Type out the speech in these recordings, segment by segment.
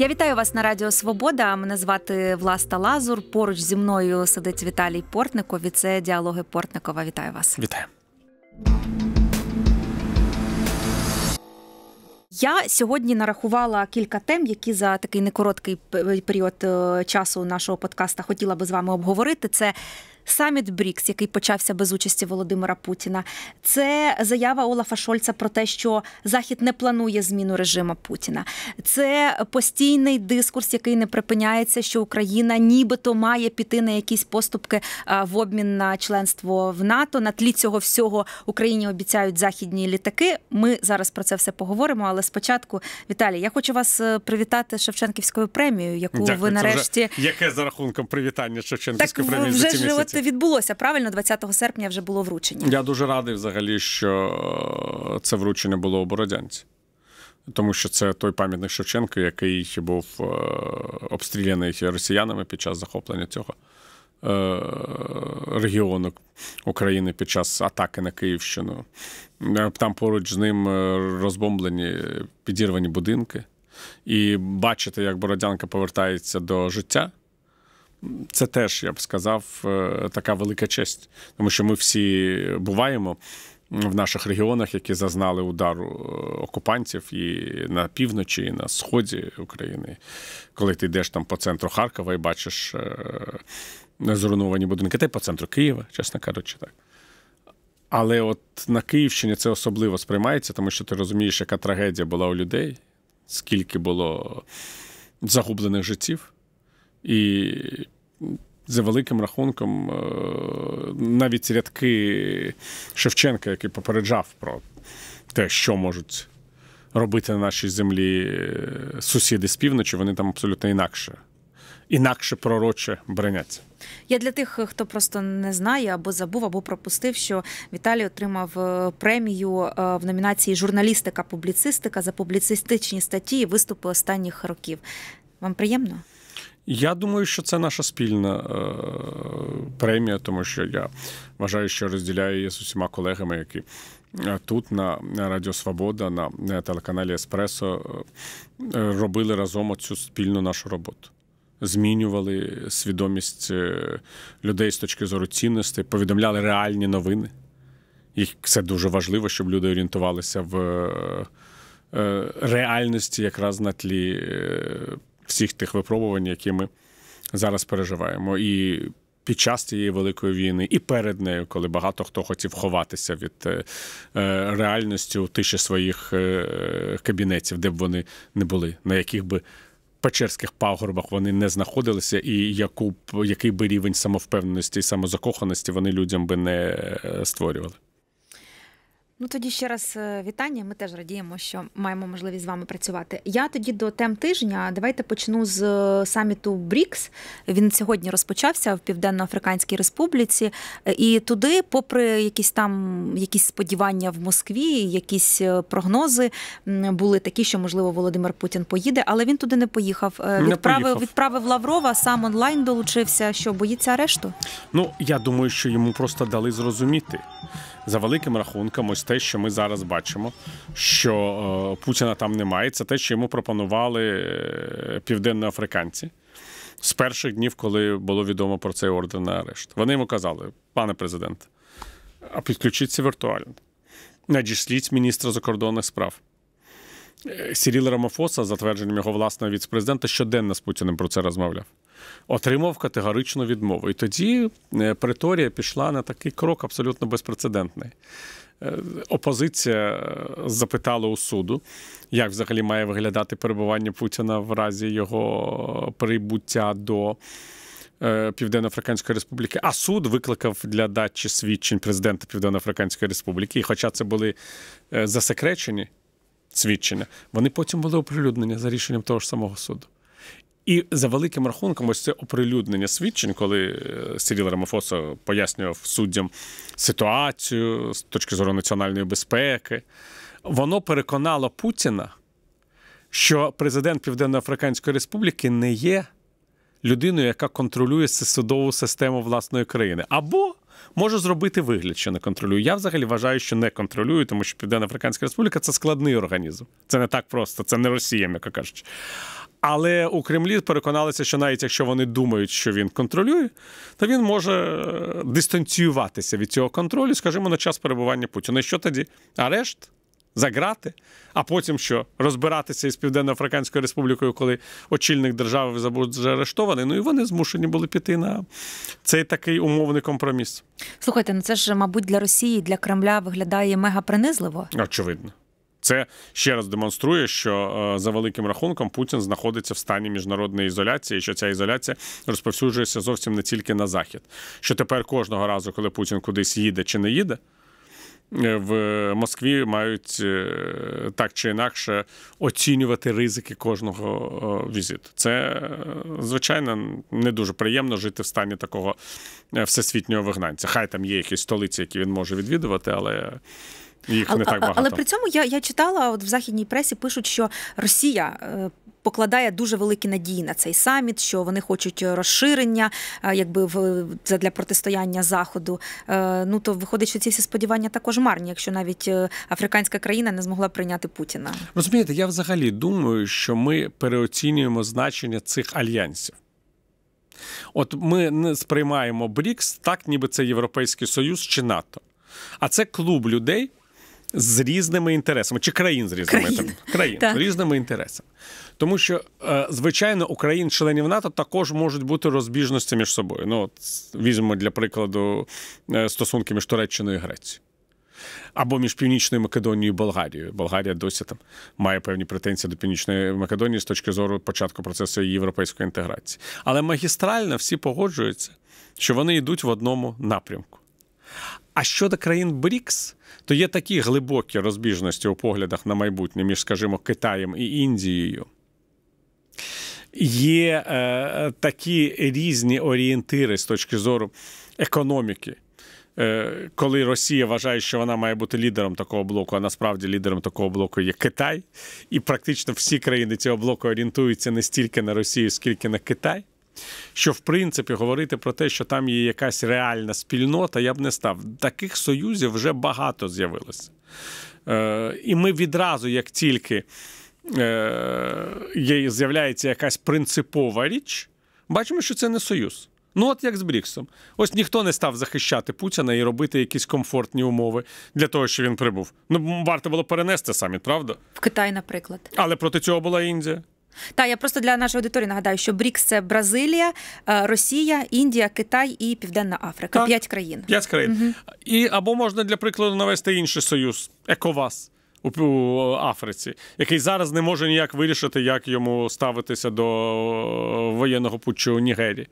Я вітаю вас на Радіо Свобода. Мене звати Власта Лазур. Поруч зі мною сидить Віталій Портников. І це діалоги Портникова. Вітаю вас. Вітаю. Я сьогодні нарахувала кілька тем, які за такий некороткий період е, часу нашого подкаста хотіла би з вами обговорити. Це Саміт Брікс, який почався без участі Володимира Путіна, це заява Олафа Шольца про те, що Захід не планує зміну режиму Путіна. Це постійний дискурс, який не припиняється, що Україна нібито має піти на якісь поступки е, в обмін на членство в НАТО. На тлі цього всього Україні обіцяють західні літаки. Ми зараз про це все поговоримо. Але спочатку, Віталій, я хочу вас е, привітати Шевченківською премією, яку Дякую, ви нарешті це вже яке за рахунком привітання Шевченківської премії за ці от тобто відбулося правильно 20 серпня. Вже було вручення. Я дуже радий взагалі, що е, це вручення було у Бородянці. Тому що це той пам'ятник Шевченка, який був е, обстріляний росіянами під час захоплення цього е, регіону України під час атаки на Київщину. Там поруч з ним розбомблені підірвані будинки. І бачити, як Бородянка повертається до життя, це теж я б сказав е, така велика честь, тому що ми всі буваємо. В наших регіонах, які зазнали удару е, окупантів і на півночі, і на сході України, коли ти йдеш там по центру Харкова і бачиш е, зруйновані будинки, та й по центру Києва, чесно кажучи, так. Але от на Київщині це особливо сприймається, тому що ти розумієш, яка трагедія була у людей, скільки було загублених життів. І за великим рахунком, е, навіть рядки Шевченка, який попереджав про те, що можуть робити на нашій землі е, сусіди з півночі, вони там абсолютно інакше. Інакше пророче броняться. Я для тих, хто просто не знає або забув, або пропустив, що Віталій отримав е, премію в номінації Журналістика-публіцистика за публіцистичні статті і виступи останніх років. Вам приємно? Я думаю, що це наша спільна е, премія, тому що я вважаю, що розділяю її з усіма колегами, які е, тут на Радіо Свобода, на телеканалі Еспресо е, робили разом оцю спільну нашу роботу. Змінювали свідомість е, людей з точки зору цінностей, повідомляли реальні новини. І це дуже важливо, щоб люди орієнтувалися в е, реальності якраз на тлі всіх тих випробувань, які ми зараз переживаємо. І під час цієї великої війни, і перед нею, коли багато хто хотів ховатися від е, е, реальності у тиші своїх е, кабінетів, де б вони не були, на яких би. Печерських пагорбах вони не знаходилися, і яку б який би рівень самовпевненості і самозакоханості вони людям би не створювали. Ну тоді ще раз е, вітання. Ми теж радіємо, що маємо можливість з вами працювати. Я тоді до тем тижня. Давайте почну з е, саміту БРІКС. Він сьогодні розпочався в Південно-Африканській Республіці, е, і туди, попри якісь там якісь сподівання в Москві, якісь прогнози були такі, що можливо Володимир Путін поїде, але він туди не поїхав. Не відправив поїхав. відправив Лаврова, сам онлайн долучився. Що боїться арешту? Ну я думаю, що йому просто дали зрозуміти за великим рахунком. Ось те, що ми зараз бачимо, що е, Путіна там немає. Це те, що йому пропонували е, південноафриканці. З перших днів, коли було відомо про цей орден на арешт, вони йому казали, пане президенте, а підключіться віртуально. Надішліть міністра закордонних справ. Е, Сіріл Рамофоса, затвердженням його власного віцепрезидента, щоденно з Путіним про це розмовляв, отримав категоричну відмову. І тоді Преторія пішла на такий крок абсолютно безпрецедентний. Е, опозиція е, запитала у суду, як взагалі має виглядати перебування Путіна в разі його прибуття до. Е, Південно-Африканської Республіки, а суд викликав для дачі свідчень президента Південно-Африканської Республіки. І хоча це були засекречені свідчення, вони потім були оприлюднені за рішенням того ж самого суду. І за великим рахунком, ось це оприлюднення свідчень, коли е, Сіріл Рамафоса пояснював суддям ситуацію з точки зору національної безпеки, воно переконало Путіна, що президент Південноафриканської Республіки не є людиною, яка контролює судову систему власної країни. Або може зробити вигляд, що не контролює. Я взагалі вважаю, що не контролюю, тому що Південноафриканська Республіка це складний організм. Це не так просто, це не Росія, м'яко кажучи. Але у Кремлі переконалися, що навіть якщо вони думають, що він контролює, то він може е, дистанціюватися від цього контролю, скажімо, на час перебування Путіна. І Що тоді? Арешт? Заграти, а потім що розбиратися із Південно-Африканською Республікою, коли очільник держави вже арештований. Ну і вони змушені були піти на цей такий умовний компроміс. Слухайте, ну це ж, мабуть, для Росії, для Кремля виглядає мега принизливо. Очевидно. Це ще раз демонструє, що е, за великим рахунком Путін знаходиться в стані міжнародної ізоляції, і що ця ізоляція розповсюджується зовсім не тільки на захід. Що тепер кожного разу, коли Путін кудись їде чи не їде. Е, в Москві мають е, так чи інакше оцінювати ризики кожного візиту. Це звичайно не дуже приємно жити в стані такого всесвітнього вигнанця. Хай там є якісь столиці, які він може відвідувати, але їх не так багато. Але при цьому я я читала от в західній пресі, пишуть, що Росія е, покладає дуже великі надії на цей саміт, що вони хочуть розширення, е, якби в для протистояння заходу. Е, ну то виходить, що ці всі сподівання також марні, якщо навіть африканська країна не змогла прийняти Путіна. Розумієте, я взагалі думаю, що ми переоцінюємо значення цих альянсів. От ми не сприймаємо БРІКС так, ніби це Європейський Союз чи НАТО. А це клуб людей, з різними інтересами чи країн з різними країн, там, країн так. з різними інтересами, тому що е, звичайно у країн-членів НАТО також можуть бути розбіжності між собою. Ну от візьмемо для прикладу е, стосунки між Туреччиною і Грецією. Або між Північною Македонією і Болгарією. Болгарія досі там має певні претензії до Північної Македонії з точки зору початку процесу європейської інтеграції. Але магістрально всі погоджуються, що вони йдуть в одному напрямку. А щодо країн БРІКС, то є такі глибокі розбіжності у поглядах на майбутнє між, скажімо, Китаєм і Індією. Є е, такі різні орієнтири з точки зору економіки. Е, Коли Росія вважає, що вона має бути лідером такого блоку, а насправді лідером такого блоку є Китай, і практично всі країни цього блоку орієнтуються не стільки на Росію, скільки на Китай. Що, в принципі, говорити про те, що там є якась реальна спільнота, я б не став. Таких союзів вже багато з'явилося. Е, І ми відразу, як тільки е, з'являється якась принципова річ, бачимо, що це не союз. Ну, от як з Бріксом. Ось ніхто не став захищати Путіна і робити якісь комфортні умови для того, щоб він прибув. Ну, варто було перенести саміт, правда? В Китай, наприклад. Але проти цього була Індія. Так, я просто для нашої аудиторії нагадаю, що Брікс це Бразилія, е, Росія, Індія, Китай і Південна Африка. Так, П'ять країн. П'ять країн. Угу. І або можна для прикладу навести інший союз Ековас. У Африці, який зараз не може ніяк вирішити, як йому ставитися до е, воєнного путчу у Нігерії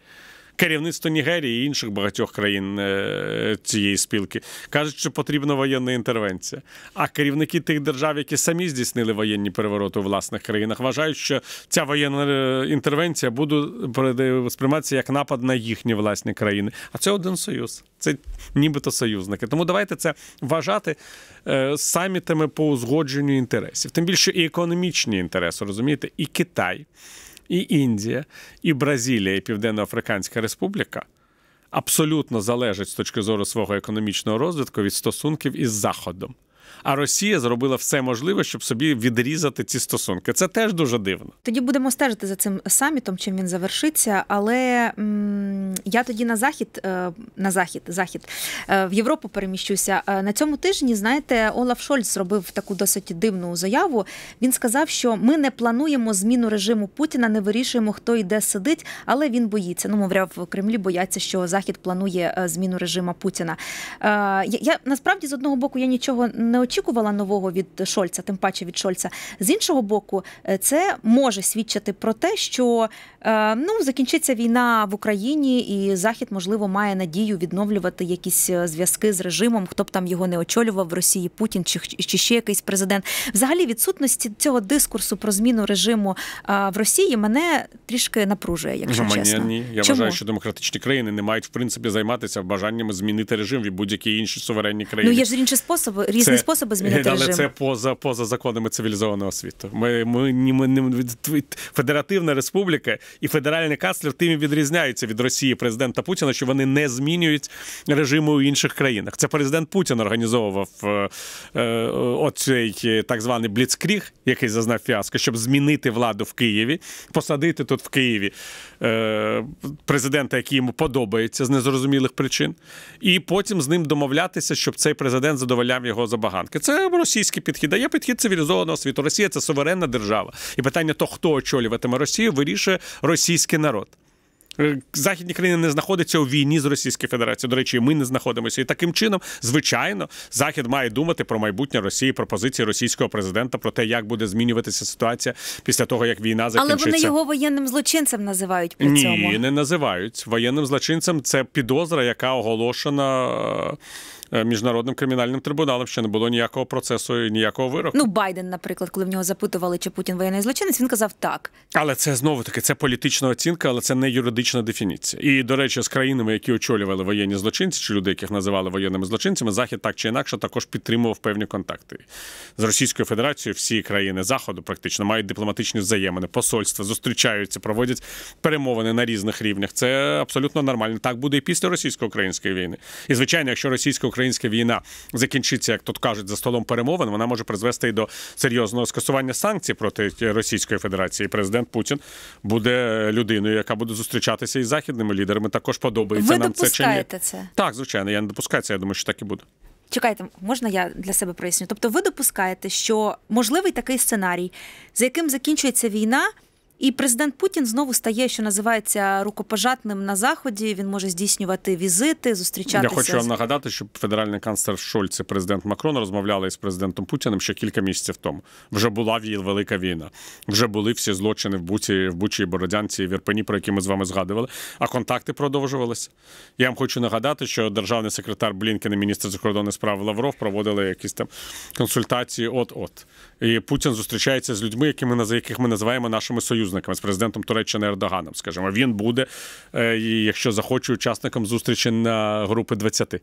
керівництво Нігерії і інших багатьох країн е, цієї спілки кажуть, що потрібна воєнна інтервенція. А керівники тих держав, які самі здійснили воєнні перевороти у власних країнах, вважають, що ця воєнна е, інтервенція буде е, сприйматися як напад на їхні власні країни. А це один союз, це нібито союзники. Тому давайте це вважати самітами по узгодженню інтересів, тим більше і економічні інтереси, розумієте, і Китай і Індія, і Бразилія, і Південноафриканська Республіка абсолютно залежать з точки зору свого економічного розвитку від стосунків із Заходом. А Росія зробила все можливе, щоб собі відрізати ці стосунки. Це теж дуже дивно. Тоді будемо стежити за цим самітом, чим він завершиться. Але м, я тоді на захід е, на захід захід е, в Європу переміщуся. Е, на цьому тижні знаєте, Олаф Шольц зробив таку досить дивну заяву. Він сказав, що ми не плануємо зміну режиму Путіна, не вирішуємо, хто і де сидить, але він боїться. Ну мовляв, в Кремлі бояться, що захід планує зміну режиму Путіна. Я, я насправді з одного боку я нічого не не очікувала нового від Шольца, тим паче від Шольца. З іншого боку, е, це може свідчити про те, що е, ну закінчиться війна в Україні, і Захід можливо має надію відновлювати якісь е, зв'язки з режимом, хто б там його не очолював в Росії Путін чи чи ще якийсь президент. Взагалі відсутності цього дискурсу про зміну режиму в Росії мене трішки напружує, якщо Мені, чесно. Ні, я Чому? вважаю, що демократичні країни не мають в принципі займатися бажаннями змінити режим від будь-які інші суверенні ну, країни. Ну є ж інші способи різні це, способи е, змінити але режим. це поза поза законами цивілізованого світу. Ми ми, ні ми, ми Федеративна республіка і федеральний канцлер тим і відрізняються від Росії президента Путіна, що вони не змінюють режими у інших країнах. Це президент Путін організовував е, е оцей е, так званий Бліцкріг, який зазнав фіаско, щоб змінити владу в Києві, посадити тут в Києві е, президента, який йому подобається з незрозумілих причин, і потім з ним домовлятися, щоб цей президент задоволяв його забагато забаганки. Це російський підхід. А є підхід цивілізованого світу. Росія це суверенна держава. І питання то, хто очолюватиме Росію, вирішує російський народ. Е, західні країни не знаходяться у війні з Російською Федерацією. До речі, ми не знаходимося. І таким чином, звичайно, Захід має думати про майбутнє Росії, про позиції російського президента, про те, як буде змінюватися ситуація після того, як війна закінчиться. Але вони його воєнним злочинцем називають при Ні, цьому. Ні, не називають воєнним злочинцем. Це підозра, яка оголошена. Е, Е, міжнародним кримінальним трибуналом, ще не було ніякого процесу і ніякого вироку. Ну Байден, наприклад, коли в нього запитували, чи Путін воєнний злочинець, він казав так. Але це знову таки це політична оцінка, але це не юридична дефініція. І до речі, з країнами, які очолювали воєнні злочинці, чи люди, яких називали воєнними злочинцями, захід так чи інакше також підтримував певні контакти з Російською Федерацією. Всі країни заходу практично мають дипломатичні взаємини, посольства зустрічаються, проводять перемовини на різних рівнях. Це абсолютно нормально. Так буде і після російсько-української війни. І звичайно, якщо російсько російсько-українська війна закінчиться, як тут кажуть, за столом перемовин, вона може призвести і до серйозного скасування санкцій проти Російської Федерації. Президент Путін буде людиною, яка буде зустрічатися із західними лідерами. Також подобається Ви нам це чи ні. це? Так, звичайно, я не допускаю це. Я думаю, що так і буде. Чекайте, можна я для себе проясню? Тобто, ви допускаєте, що можливий такий сценарій, за яким закінчується війна. І президент Путін знову стає, що називається рукопожатним на заході. Він може здійснювати візити, зустрічатися. Я хочу вам нагадати, що федеральний канцлер Шольц і президент Макрон розмовляли із президентом Путіним ще кілька місяців тому. Вже була велика війна, вже були всі злочини в Буці, в Бучі, Бородянці, і Ірпені, про які ми з вами згадували. А контакти продовжувалися. Я вам хочу нагадати, що державний секретар Блінкен і міністр закордонних справ Лавров проводили якісь там консультації. От от і Путін зустрічається з людьми, якими яких ми називаємо нашими союзниками союзниками з президентом Туреччини Ердоганом. Скажімо, він буде, е, якщо захоче, учасником зустрічі на групи 20.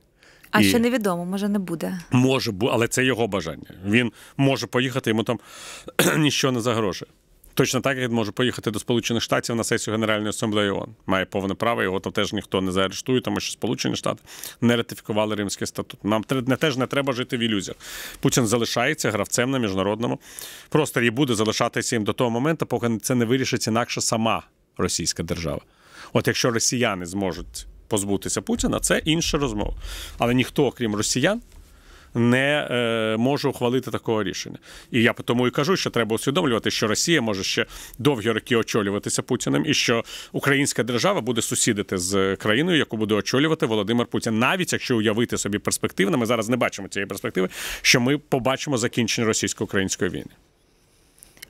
А і... ще невідомо, може не буде. Може, але це його бажання. Він може поїхати, йому там нічого не загрожує. Точно так як він може поїхати до Сполучених Штатів на сесію Генеральної асамблеї ООН. Має повне право, його там теж ніхто не заарештує, тому що Сполучені Штати не ратифікували Римський статут. Нам теж не треба жити в ілюзіях. Путін залишається гравцем на міжнародному просторі і буде залишатися їм до того моменту, поки це не вирішить інакше сама російська держава. От якщо росіяни зможуть позбутися Путіна, це інша розмова. Але ніхто, окрім росіян, не е, може ухвалити такого рішення. І я тому і кажу, що треба усвідомлювати, що Росія може ще довгі роки очолюватися Путіним, і що українська держава буде сусідити з країною, яку буде очолювати Володимир Путін, навіть якщо уявити собі перспективно, ми зараз не бачимо цієї перспективи, що ми побачимо закінчення російсько-української війни.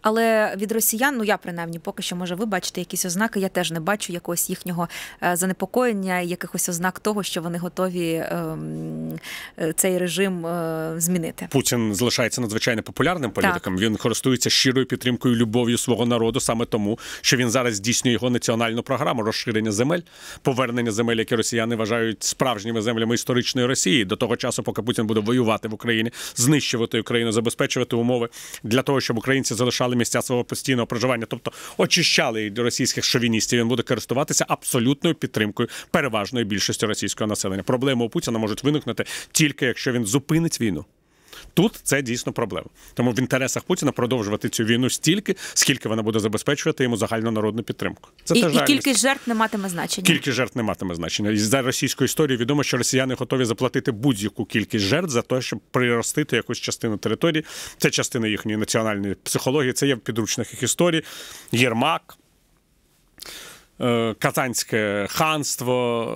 Але від росіян, ну я принаймні поки що може ви бачите якісь ознаки. Я теж не бачу якогось їхнього е, занепокоєння, якихось ознак того, що вони готові ем, е, цей режим е, змінити. Путін залишається надзвичайно популярним політиком. Так. Він користується щирою підтримкою любов'ю свого народу, саме тому, що він зараз здійснює його національну програму розширення земель, повернення земель, які росіяни вважають справжніми землями історичної Росії до того часу, поки Путін буде воювати в Україні, знищувати Україну, забезпечувати умови для того, щоб українці залишали змінили місця свого постійного проживання, тобто очищали до російських шовіністів. Він буде користуватися абсолютною підтримкою переважної більшості російського населення. Проблеми у Путіна можуть виникнути тільки якщо він зупинить війну. Тут це дійсно проблема. Тому в інтересах Путіна продовжувати цю війну стільки, скільки вона буде забезпечувати йому загальнонародну підтримку. Це і, і кількість жертв не матиме значення. Кількість жертв не матиме значення. І за російською історією відомо, що росіяни готові заплатити будь-яку кількість жертв за те, щоб приростити якусь частину території. Це частина їхньої національної психології. Це є в підручних історії Єрмак. Е, Казанське ханство,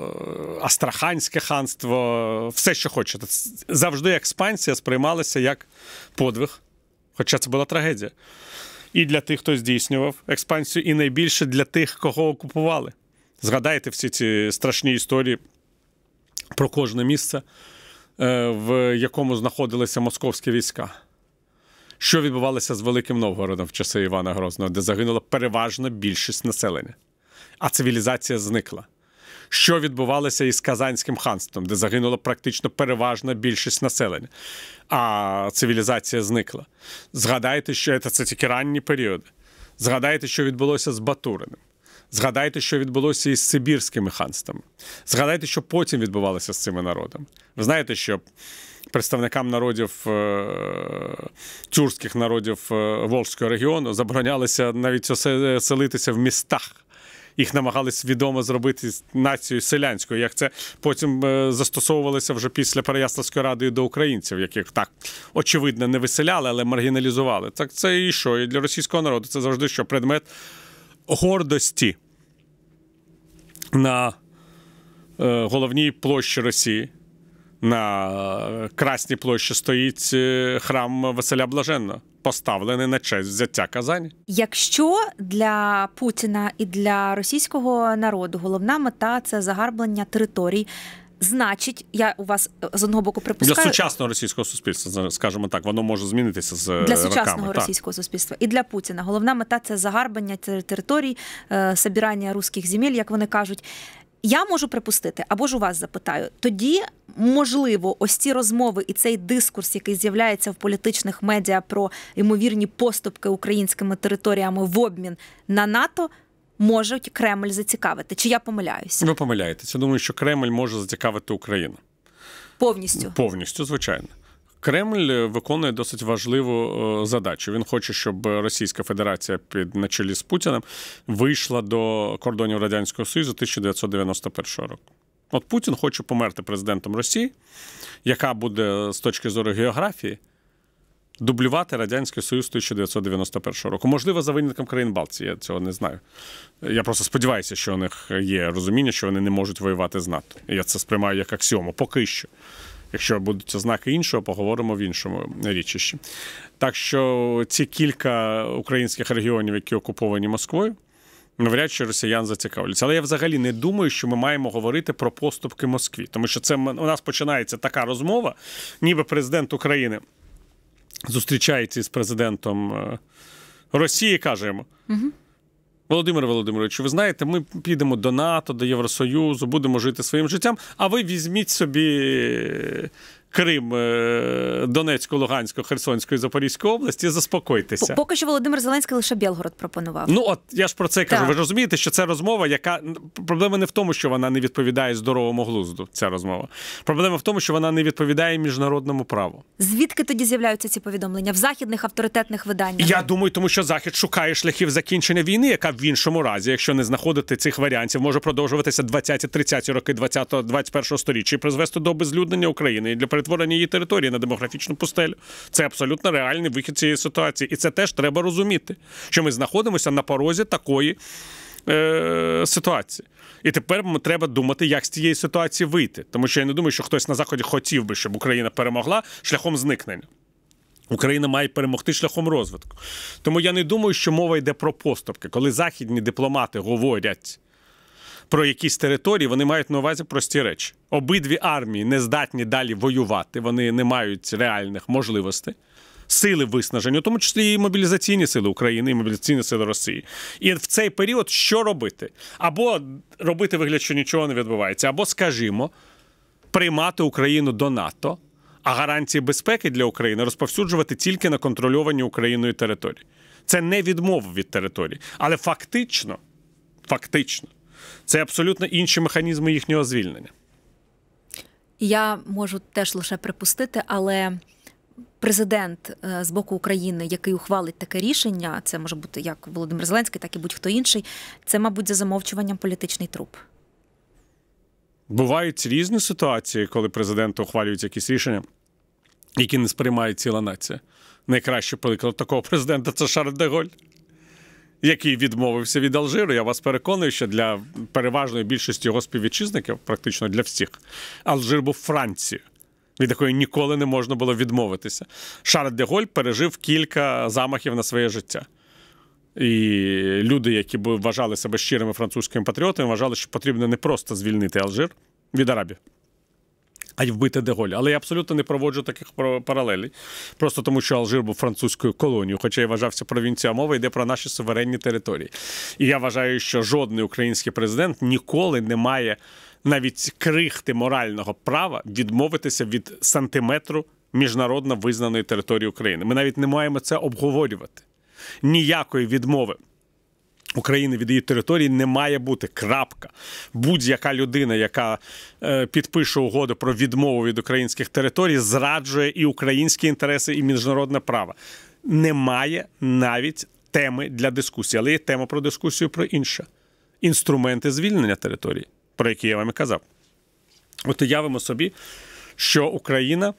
е, Астраханське ханство, все, що хочете. Завжди експансія сприймалася як подвиг. Хоча це була трагедія. І для тих, хто здійснював експансію, і найбільше для тих, кого окупували. Згадайте всі ці страшні історії про кожне місце, е, в якому знаходилися московські війська. Що відбувалося з Великим Новгородом в часи Івана Грозного, де загинула переважна більшість населення а цивілізація зникла. Що відбувалося із Казанським ханством, де загинула практично переважна більшість населення, а цивілізація зникла. Згадайте, що це, це тільки ранні періоди. Згадайте, що відбулося з Батуриним. Згадайте, що відбулося із Сибірськими ханствами. Згадайте, що потім відбувалося з цими народами. Ви знаєте, що представникам народів тюркських е, народів е, Волжського регіону заборонялося навіть оселитися е, в містах їх намагалися свідомо зробити нацією селянською, як це потім е, застосовувалося вже після Переяславської ради до українців, яких так очевидно не виселяли, але маргіналізували. Так це і що? І для російського народу це завжди що предмет гордості на е, головній площі Росії. На е, Красній площі стоїть храм Василя Блаженного поставлене на честь взяття Казані. Якщо для Путіна і для російського народу головна мета це загарблення територій. Значить, я у вас е, з одного боку припускаю... для сучасного російського суспільства, скажімо так, воно може змінитися з е, для сучасного роками, російського так. суспільства і для Путіна. Головна мета це загарбання територій, е, собирання руських земель, як вони кажуть. Я можу припустити, або ж у вас запитаю, тоді можливо, ось ці розмови і цей дискурс, який з'являється в політичних медіа про ймовірні поступки українськими територіями в обмін на НАТО. Можуть Кремль зацікавити, чи я помиляюся? Ви помиляєтеся. Думаю, що Кремль може зацікавити Україну повністю повністю, звичайно. Кремль виконує досить важливу е, задачу. Він хоче, щоб Російська Федерація під на чолі з Путіним вийшла до кордонів радянського союзу 1991 року. От Путін хоче померти президентом Росії, яка буде е, з точки зору географії дублювати Радянський Союз 1991 року. Можливо, за винятком країн Балтії, я цього не знаю. Я просто сподіваюся, що у них є розуміння, що вони не можуть воювати з НАТО. Я це сприймаю як аксіому. Поки що. Якщо будуть ознаки іншого, поговоримо в іншому річищі. Так що ці кілька українських регіонів, які окуповані Москвою, навряд чи росіян зацікавляться. Але я взагалі не думаю, що ми маємо говорити про поступки Москві, тому що це у нас починається така розмова, ніби президент України зустрічається з президентом е, Росії, каже йому. Угу. Володимир Володимирович, ви знаєте, ми підемо до НАТО, до Євросоюзу, будемо жити своїм життям. А ви візьміть собі Крим е, Донецьку, Луганську, Херсонської і Запорізьку області, заспокойтеся. Поки що Володимир Зеленський лише Білгород пропонував. Ну от я ж про це кажу. Так. Ви ж розумієте, що це розмова, яка проблема не в тому, що вона не відповідає здоровому глузду. Ця розмова. Проблема в тому, що вона не відповідає міжнародному праву. Звідки тоді з'являються ці повідомлення в західних авторитетних виданнях? Я думаю, тому що захід шукає шляхів закінчення війни, яка в іншому разі, якщо не знаходити цих варіантів, може продовжуватися 20-30 роки 20-21 століття і призвести до обезлюднення України і для перетворення її території на демографічну пустелю. Це абсолютно реальний вихід цієї ситуації, і це теж треба розуміти, що ми знаходимося на порозі такої е, ситуації. І тепер треба думати, як з цієї ситуації вийти, тому що я не думаю, що хтось на заході хотів би, щоб Україна перемогла шляхом зникнення. Україна має перемогти шляхом розвитку. Тому я не думаю, що мова йде про поступки, коли західні дипломати говорять про якісь території, вони мають на увазі прості речі. Обидві армії не здатні далі воювати, вони не мають реальних можливостей. Сили виснажені, у тому числі і мобілізаційні сили України, і мобілізаційні сили Росії, і в цей період що робити? Або робити вигляд, що нічого не відбувається, або скажімо, приймати Україну до НАТО, а гарантії безпеки для України розповсюджувати тільки на контрольовані Україною території. Це не відмова від території, але фактично, фактично. Це абсолютно інші механізми їхнього звільнення. Я можу теж лише припустити, але. Президент е, з боку України, який ухвалить таке рішення, це може бути як Володимир Зеленський, так і будь-хто інший. Це, мабуть, за замовчуванням політичний труп. Бувають різні ситуації, коли президент ухвалюють якісь рішення, які не сприймає ціла нація. Найкращий приклад такого президента це Шарль Деголь який відмовився від Алжиру. Я вас переконую, що для переважної більшості його співвітчизників, практично для всіх, Алжир був Францією. Від якої ніколи не можна було відмовитися. Шарль де Голь пережив кілька замахів на своє життя. І люди, які вважали себе щирими французькими патріотами, вважали, що потрібно не просто звільнити Алжир від Арабії, а й вбити Деголя. Але я абсолютно не проводжу таких паралелей. Просто тому, що Алжир був французькою колонією, хоча я вважався провінція мова, йде про наші суверенні території. І я вважаю, що жодний український президент ніколи не має навіть крихти морального права відмовитися від сантиметру міжнародно визнаної території України. Ми навіть не маємо це обговорювати. Ніякої відмови України від її території не має бути. Крапка. Будь-яка людина, яка е, підпише угоду про відмову від українських територій, зраджує і українські інтереси, і міжнародне право. Немає навіть теми для дискусії, але є тема про дискусію про інше. Інструменти звільнення території, про які я вам і казав. От уявимо собі, що Україна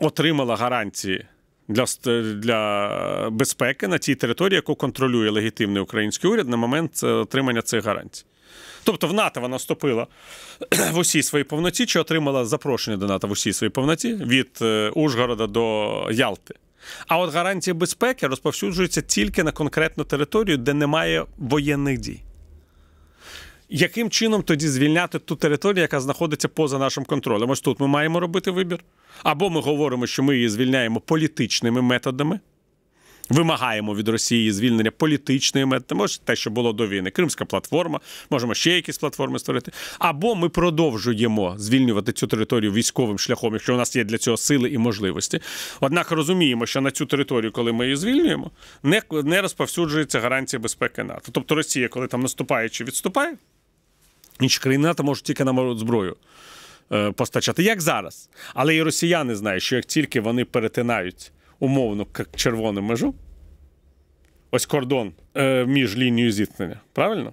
отримала гарантії для для безпеки на тій території, яку контролює легітимний український уряд на момент е, отримання цих гарантій. Тобто в НАТО вона вступила в усій своїй повноті, чи отримала запрошення до НАТО в усій своїй повноті від е, Ужгорода до Ялти. А от гарантія безпеки розповсюджується тільки на конкретну територію, де немає воєнних дій. Яким чином тоді звільняти ту територію, яка знаходиться поза нашим контролем? Ось тут ми маємо робити вибір. Або ми говоримо, що ми її звільняємо політичними методами, вимагаємо від Росії звільнення політичними методами, може те, що було до війни, Кримська платформа, можемо ще якісь платформи створити. Або ми продовжуємо звільнювати цю територію військовим шляхом, якщо у нас є для цього сили і можливості. Однак розуміємо, що на цю територію, коли ми її звільнюємо, не, не розповсюджується гарантія безпеки НАТО. Тобто Росія, коли там наступає чи відступає, інші країни НАТО можуть тільки на зброю. Е, постачати, як зараз. Але і росіяни знають, що як тільки вони перетинають умовно червону межу, ось кордон е, між лінією зіткнення, правильно?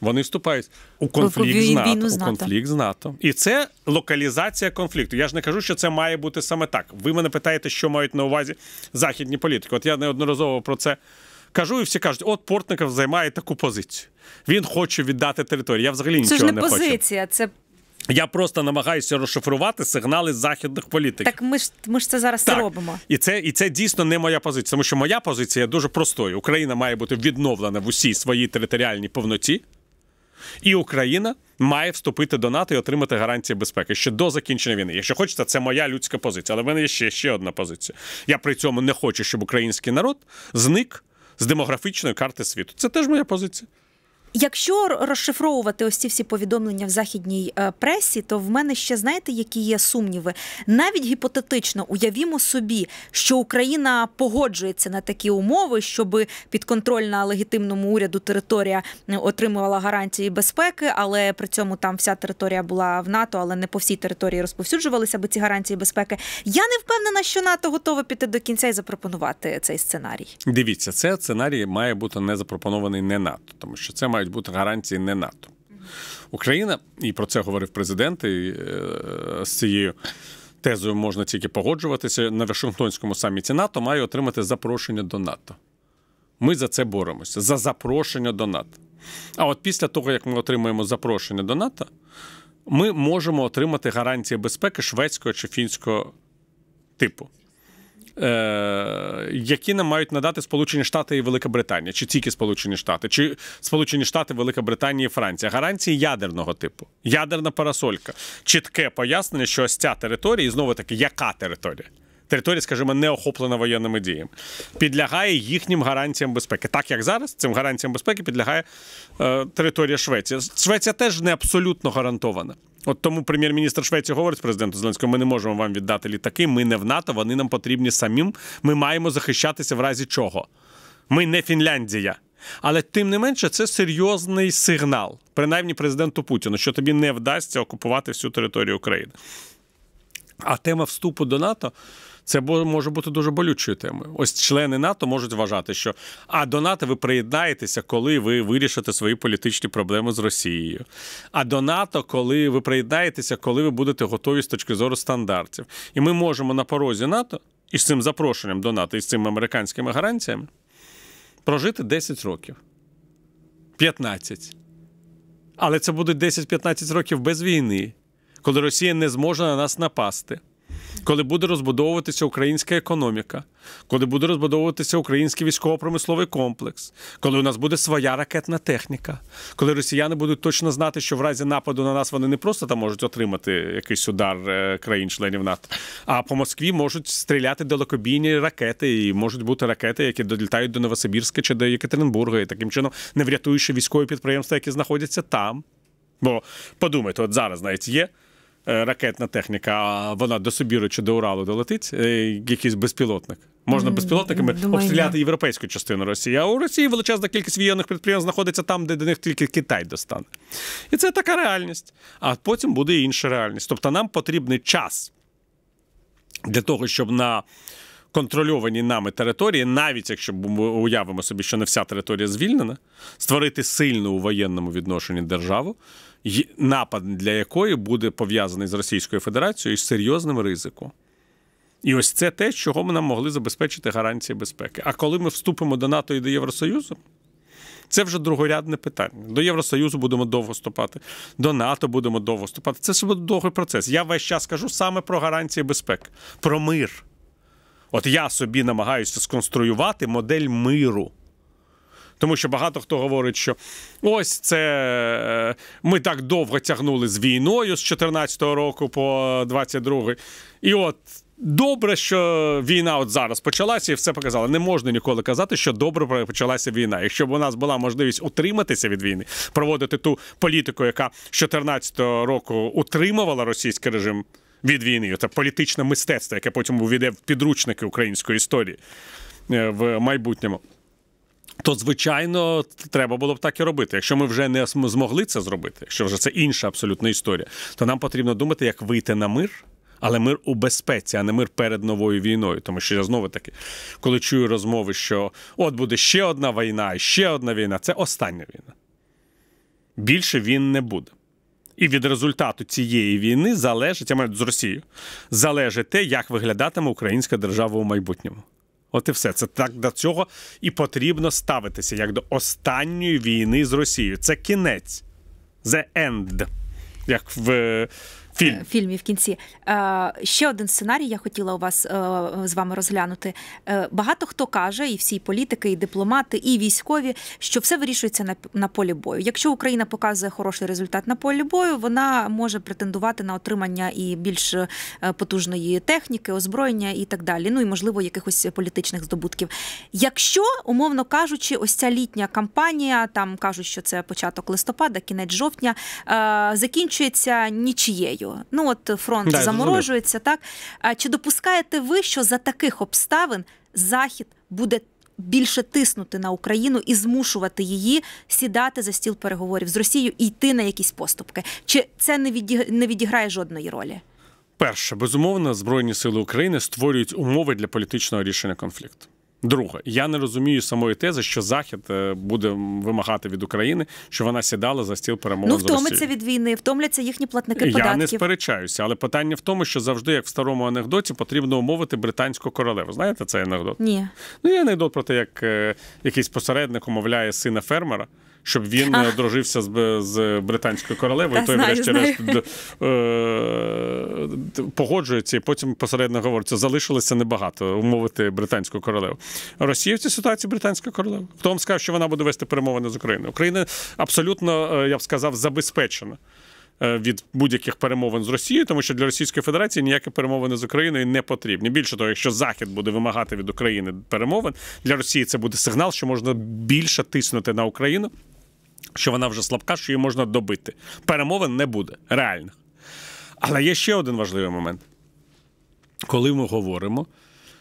Вони вступають у конфлікт з НАТО. У конфлікт з НАТО. І це локалізація конфлікту. Я ж не кажу, що це має бути саме так. Ви мене питаєте, що мають на увазі західні політики. От я неодноразово про це кажу, і всі кажуть: от Портников займає таку позицію. Він хоче віддати територію. Я взагалі це нічого не хочу. Це ж не позиція, хочу. це я просто намагаюся розшифрувати сигнали західних політиків. Так ми ж ми ж це зараз так. робимо, і це і це дійсно не моя позиція. Тому що моя позиція дуже простою. Україна має бути відновлена в усій своїй територіальній повноті, і Україна має вступити до НАТО і отримати гарантії безпеки ще до закінчення війни. Якщо хочете, це моя людська позиція. Але в мене є ще, ще одна позиція. Я при цьому не хочу, щоб український народ зник з демографічної карти світу. Це теж моя позиція. Якщо розшифровувати ось ці всі повідомлення в західній е, пресі, то в мене ще знаєте, які є сумніви. Навіть гіпотетично уявімо собі, що Україна погоджується на такі умови, щоб підконтрольна легітимному уряду територія отримувала гарантії безпеки, але при цьому там вся територія була в НАТО, але не по всій території розповсюджувалися би ці гарантії безпеки. Я не впевнена, що НАТО готове піти до кінця і запропонувати цей сценарій. Дивіться, це сценарій має бути не запропонований не НАТО, тому що це мають мають бути гарантії не НАТО. Україна, і про це говорив президент і е, з цією. Тезою можна тільки погоджуватися на Вашингтонському саміті НАТО має отримати запрошення до НАТО. Ми за це боремося, за запрошення до НАТО. А от після того, як ми отримаємо запрошення до НАТО, ми можемо отримати гарантії безпеки шведського чи фінського типу. Е, які нам мають надати Сполучені Штати і Велика Британія, чи тільки Сполучені Штати, чи Сполучені Штати, Велика Британія і Франція. Гарантії ядерного типу, ядерна парасолька, чітке пояснення, що ось ця територія, і знову таки, яка територія? Територія, скажімо, не охоплена воєнними діями, підлягає їхнім гарантіям безпеки. Так як зараз цим гарантіям безпеки підлягає е, територія Швеції. Швеція теж не абсолютно гарантована. От тому прем'єр-міністр Швеції говорить президенту Зеленського: ми не можемо вам віддати літаки. Ми не в НАТО, вони нам потрібні самим. Ми маємо захищатися в разі чого. Ми не Фінляндія. Але тим не менше, це серйозний сигнал, принаймні президенту Путіну, що тобі не вдасться окупувати всю територію України. А тема вступу до НАТО. Це може бути дуже болючою темою. Ось члени НАТО можуть вважати, що а до НАТО ви приєднаєтеся, коли ви вирішите свої політичні проблеми з Росією. А до НАТО, коли ви приєднаєтеся, коли ви будете готові з точки зору стандартів. І ми можемо на порозі НАТО із цим запрошенням до НАТО і з цими американськими гарантіями прожити 10 років. 15. Але це буде 10-15 років без війни, коли Росія не зможе на нас напасти коли буде розбудовуватися українська економіка, коли буде розбудовуватися український військово-промисловий комплекс, коли у нас буде своя ракетна техніка, коли росіяни будуть точно знати, що в разі нападу на нас вони не просто там можуть отримати якийсь удар е, країн-членів НАТО, а по Москві можуть стріляти далекобійні ракети, і можуть бути ракети, які долітають до Новосибірська чи до Єкатеринбурга, і таким чином не врятуючи військові підприємства, які знаходяться там. Бо подумайте, от зараз навіть є. Е, ракетна техніка, а вона до Сибіру чи до Уралу долетить, е, якийсь безпілотник. Можна безпілотниками Думаю, обстріляти ні. європейську частину Росії. А у Росії величезна кількість воєнних підприємств знаходиться там, де до них тільки Китай достане. І це така реальність. А потім буде і інша реальність. Тобто нам потрібний час для того, щоб на. Контрольовані нами території, навіть якщо ми уявимо собі, що не вся територія звільнена, створити сильну у воєнному відношенні державу, напад для якої буде пов'язаний з Російською Федерацією з серйозним ризиком. І ось це те, чого ми нам могли забезпечити гарантії безпеки. А коли ми вступимо до НАТО і до Євросоюзу, це вже другорядне питання. До Євросоюзу будемо довго вступати, до НАТО будемо довго вступати. Це буде довгий процес. Я весь час кажу саме про гарантії безпеки, про мир. От я собі намагаюся сконструювати модель миру. Тому що багато хто говорить, що ось це е, ми так довго тягнули з війною з 14-го року по 22-й. І от. Добре, що війна от зараз почалася, і все показало. Не можна ніколи казати, що добре почалася війна. Якщо б у нас була можливість утриматися від війни, проводити ту політику, яка з 14-го року утримувала російський режим від війни, це політичне мистецтво, яке потім увійде в підручники української історії е, в майбутньому. То звичайно треба було б так і робити. Якщо ми вже не змогли це зробити, що вже це інша абсолютно історія, то нам потрібно думати, як вийти на мир. Але мир у безпеці, а не мир перед новою війною. Тому що я знову таки, коли чую розмови, що от буде ще одна війна, і ще одна війна це остання війна. Більше він не буде. І від результату цієї війни залежить, я маю з Росією, залежить те, як виглядатиме українська держава у майбутньому. От і все це так до цього і потрібно ставитися як до останньої війни з Росією. Це кінець, The end. як в е, Фільм. Е, фільмі в кінці. Е, ще один сценарій я хотіла у вас е, з вами розглянути. Багато хто каже, і всі політики, і дипломати, і військові, що все вирішується на на полі бою. Якщо Україна показує хороший результат на полі бою, вона може претендувати на отримання і більш потужної техніки, озброєння і так далі. Ну і можливо якихось політичних здобутків. Якщо, умовно кажучи, ось ця літня кампанія, там кажуть, що це початок листопада, кінець жовтня, закінчується нічією війною. Ну от фронт да, заморожується, так а чи допускаєте ви, що за таких обставин захід буде? Більше тиснути на Україну і змушувати її сідати за стіл переговорів з Росією і йти на якісь поступки. Чи це не відіг... не відіграє жодної ролі? Перше безумовно збройні сили України створюють умови для політичного рішення конфлікту. Друге, я не розумію самої тези, що Захід е, буде вимагати від України, що вона сідала за стіл перемовин. Ну втомиться від війни, втомляться їхні платники податків. Я не сперечаюся, але питання в тому, що завжди, як в старому анекдоті, потрібно умовити британську королеву. Знаєте цей анекдот? Ні. Ну є анекдот про те, як е, якийсь посередник умовляє сина фермера щоб він а. одружився з з британською королевою, і той, врешті-решт, е, погоджується, і потім посередньо говориться, залишилося небагато умовити британську королеву. Росія в цій ситуації британська королева. Хто вам сказав, що вона буде вести перемовини з Україною? Україна абсолютно, е, я б сказав, забезпечена. Е, від будь-яких перемовин з Росією, тому що для Російської Федерації ніякі перемовини з Україною не потрібні. Більше того, якщо Захід буде вимагати від України перемовин для Росії, це буде сигнал, що можна більше тиснути на Україну, що вона вже слабка, що її можна добити. Перемовин не буде реальних. Але є ще один важливий момент, коли ми говоримо,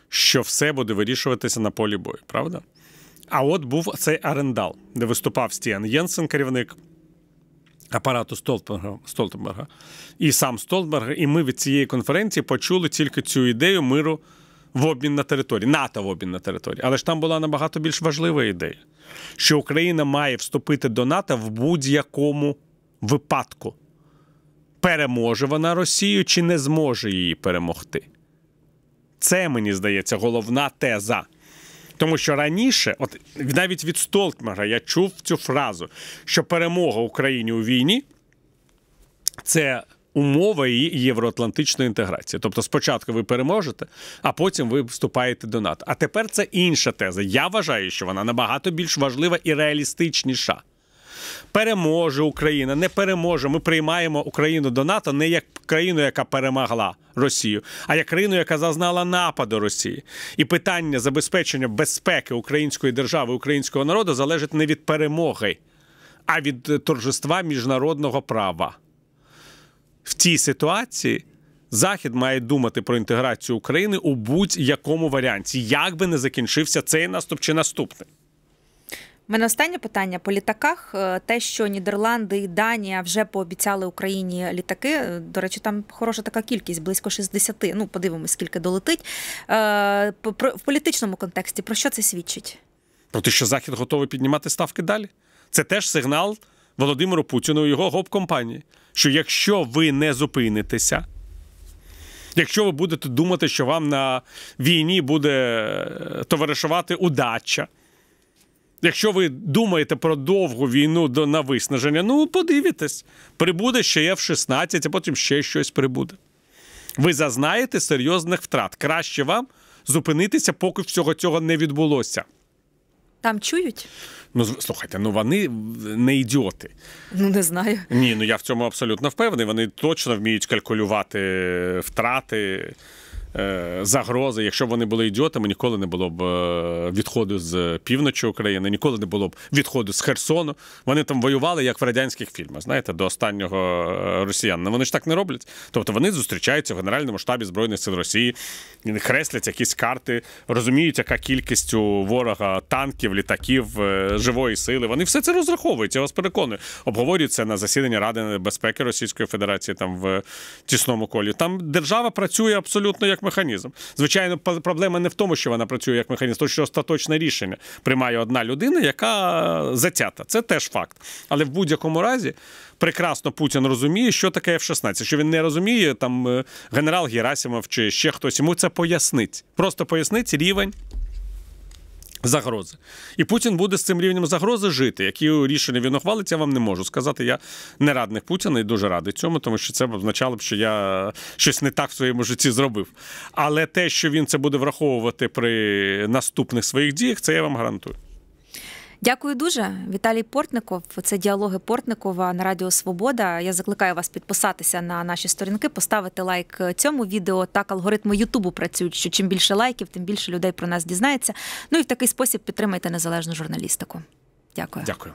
що все буде вирішуватися на полі бою, правда? А от був цей арендал, де виступав Стіан Єнсен, керівник апарату Столтенберга, Столтенберга і сам Столтенберг. і ми від цієї конференції почули тільки цю ідею миру в обмін на території, НАТО в обмін на території. Але ж там була набагато більш важлива ідея, що Україна має вступити до НАТО в будь-якому випадку. Переможе вона Росію чи не зможе її перемогти? Це мені здається головна теза. Тому що раніше, от навіть від Столтмера я чув цю фразу, що перемога Україні у війні це. Умова її євроатлантичної інтеграції. Тобто, спочатку ви переможете, а потім ви вступаєте до НАТО. А тепер це інша теза. Я вважаю, що вона набагато більш важлива і реалістичніша переможе Україна, не переможе. Ми приймаємо Україну до НАТО не як країну, яка перемогла Росію, а як країну, яка зазнала нападу Росії. І питання забезпечення безпеки української держави, українського народу залежить не від перемоги, а від торжества міжнародного права. В цій ситуації. Захід має думати про інтеграцію України у будь-якому варіанті, як би не закінчився цей наступ чи наступний. Мене останнє питання по літаках. Е, те, що Нідерланди і Данія вже пообіцяли Україні літаки. Е, до речі, там хороша така кількість, близько 60. Ну, подивимось, скільки долетить. Е, в політичному контексті про що це свідчить? Про те, що Захід готовий піднімати ставки далі. Це теж сигнал Володимиру Путіну і його гоп-компанії. Що якщо ви не зупинитеся, якщо ви будете думати, що вам на війні буде товаришувати удача. Якщо ви думаєте про довгу війну до на виснаження, ну подивитесь, прибуде ще є в 16, а потім ще щось прибуде. Ви зазнаєте серйозних втрат. Краще вам зупинитися, поки всього цього не відбулося. Там чують? Ну, слухайте, ну вони не ідіоти. Ну, не знаю. Ні, ну я в цьому абсолютно впевнений. Вони точно вміють калькулювати втрати. Е, загрози. Якщо б вони були ідіотами, ніколи не було б е, відходу з півночі України, ніколи не було б відходу з Херсону. Вони там воювали, як в радянських фільмах, знаєте, до останнього е, росіянина. Ну, вони ж так не роблять. Тобто вони зустрічаються в Генеральному штабі Збройних сил Росії, хреслять якісь карти, розуміють, яка кількість у ворога танків, літаків, живої сили. Вони все це розраховують, я вас переконую. Обговорюють це на засіданні Ради безпеки Російської Федерації там в тісному колі. Там держава працює абсолютно як механізм. Звичайно, проблема не в тому, що вона працює як механізм, то що остаточне рішення приймає одна людина, яка е, затята. Це теж факт. Але в будь-якому разі прекрасно Путін розуміє, що таке F-16. Що він не розуміє, там е, генерал Герасимов чи ще хтось йому це пояснить. Просто пояснить рівень загрози. І Путін буде з цим рівнем загрози жити. Які рішення він ухвалить, я вам не можу сказати. Я не радник Путіна і дуже радий цьому, тому що це означало б, що я щось не так в своєму житті зробив. Але те, що він це буде враховувати при наступних своїх діях, це я вам гарантую. Дякую дуже, Віталій Портников. Це діалоги Портникова на Радіо Свобода. Я закликаю вас підписатися на наші сторінки, поставити лайк цьому відео. Так алгоритми Ютубу працюють. Що чим більше лайків, тим більше людей про нас дізнається. Ну і в такий спосіб підтримайте незалежну журналістику. Дякую. Дякую.